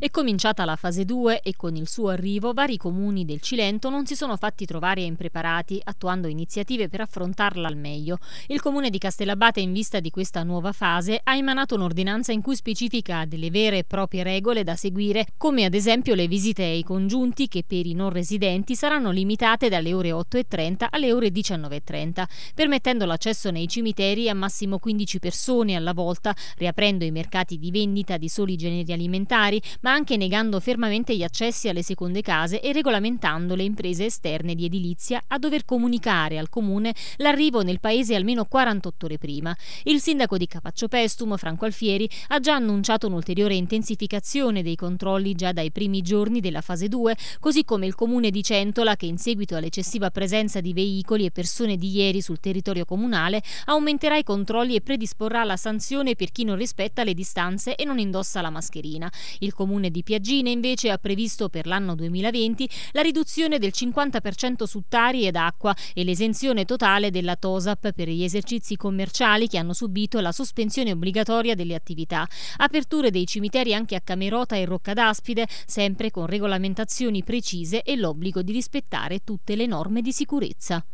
È cominciata la fase 2 e con il suo arrivo vari comuni del Cilento non si sono fatti trovare impreparati, attuando iniziative per affrontarla al meglio. Il comune di Castellabate, in vista di questa nuova fase, ha emanato un'ordinanza in cui specifica delle vere e proprie regole da seguire, come ad esempio le visite ai congiunti che per i non residenti saranno limitate dalle ore 8.30 alle ore 19.30, permettendo l'accesso nei cimiteri a massimo 15 persone alla volta, riaprendo i mercati di vendita di soli generi alimentari, ma ma anche negando fermamente gli accessi alle seconde case e regolamentando le imprese esterne di edilizia a dover comunicare al comune l'arrivo nel paese almeno 48 ore prima. Il sindaco di Capaccio Pestum, Franco Alfieri, ha già annunciato un'ulteriore intensificazione dei controlli già dai primi giorni della fase 2, così come il comune di Centola che in seguito all'eccessiva presenza di veicoli e persone di ieri sul territorio comunale aumenterà i controlli e predisporrà la sanzione per chi non rispetta le distanze e non indossa la mascherina. Il comune comune di Piaggine invece ha previsto per l'anno 2020 la riduzione del 50% su tari ed acqua e l'esenzione totale della TOSAP per gli esercizi commerciali che hanno subito la sospensione obbligatoria delle attività. Aperture dei cimiteri anche a Camerota e Rocca d'Aspide, sempre con regolamentazioni precise e l'obbligo di rispettare tutte le norme di sicurezza.